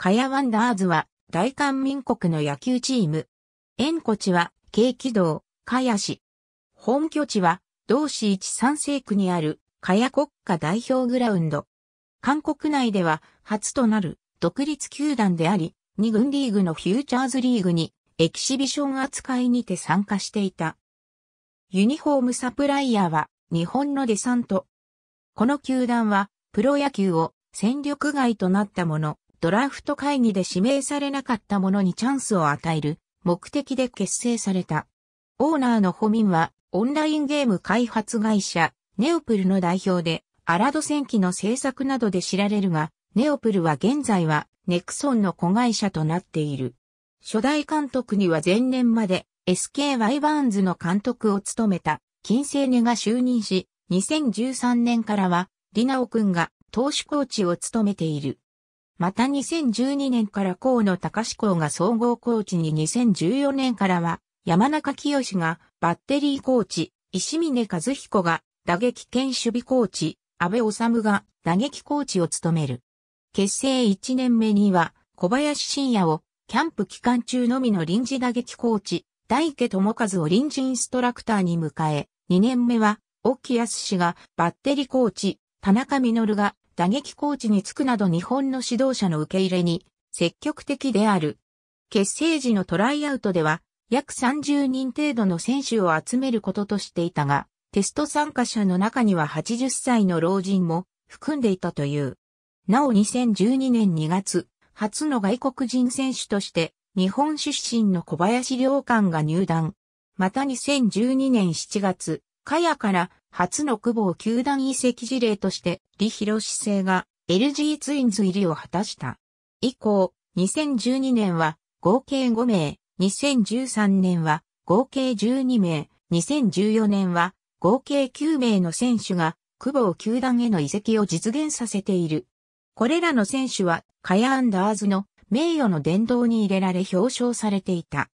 カヤワンダーズは、大韓民国の野球チーム。縁故地は、軽軌道、カヤ市。本拠地は、同市一三世区にある、カヤ国家代表グラウンド。韓国内では、初となる、独立球団であり、二軍リーグのフューチャーズリーグに、エキシビション扱いにて参加していた。ユニフォームサプライヤーは、日本のデサント。この球団は、プロ野球を戦力外となったもの、ドラフト会議で指名されなかった者にチャンスを与える目的で結成された。オーナーのホミンはオンラインゲーム開発会社ネオプルの代表でアラド戦記の制作などで知られるが、ネオプルは現在はネクソンの子会社となっている。初代監督には前年まで SKY バーンズの監督を務めた金星根が就任し、2013年からはリナオ君が投手コーチを務めている。また2012年から河野隆子が総合コーチに2014年からは山中清がバッテリーコーチ、石峰和彦が打撃兼守備コーチ、安倍治が打撃コーチを務める。結成1年目には小林信也をキャンプ期間中のみの臨時打撃コーチ、大池智和を臨時インストラクターに迎え、2年目は沖康氏がバッテリーコーチ、田中実が打撃コーチにつくなど日本の指導者の受け入れに積極的である。結成時のトライアウトでは約30人程度の選手を集めることとしていたが、テスト参加者の中には80歳の老人も含んでいたという。なお2012年2月、初の外国人選手として日本出身の小林良官が入団。また2012年7月、カヤから初の久保球団移籍事例として、李博生が LG ツインズ入りを果たした。以降、2012年は合計5名、2013年は合計12名、2014年は合計9名の選手が久保球団への移籍を実現させている。これらの選手はカヤアンダーズの名誉の殿堂に入れられ表彰されていた。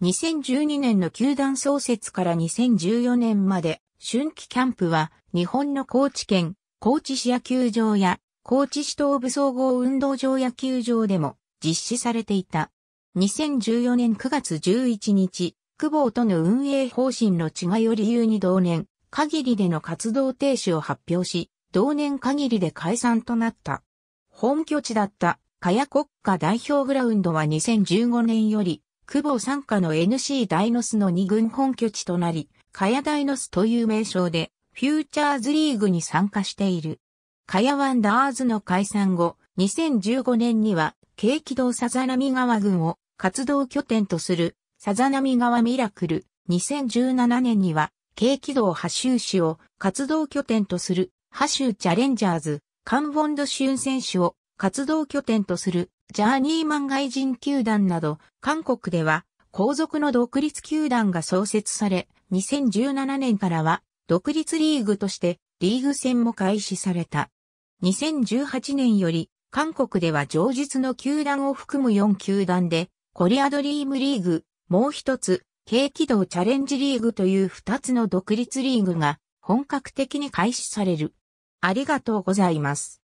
2012年の球団創設から2014年まで、春季キャンプは、日本の高知県、高知市野球場や、高知市東部総合運動場野球場でも実施されていた。2014年9月11日、久保との運営方針の違いを理由に同年、限りでの活動停止を発表し、同年限りで解散となった。本拠地だった、茅国家代表グラウンドは2015年より、久保参加の NC ダイノスの2軍本拠地となり、カヤイノスという名称で、フューチャーズリーグに参加している。カヤワンダーズの解散後、2015年には、京気道さざ波川軍を活動拠点とする、さざ波川ミラクル。2017年には、軽気道波州市を活動拠点とする、波州チャレンジャーズ、カンボンド州選手を活動拠点とする、ジャーニーマン外人球団など、韓国では、皇族の独立球団が創設され、2017年からは、独立リーグとして、リーグ戦も開始された。2018年より、韓国では上述の球団を含む4球団で、コリアドリームリーグ、もう一つ、軽軌道チャレンジリーグという2つの独立リーグが、本格的に開始される。ありがとうございます。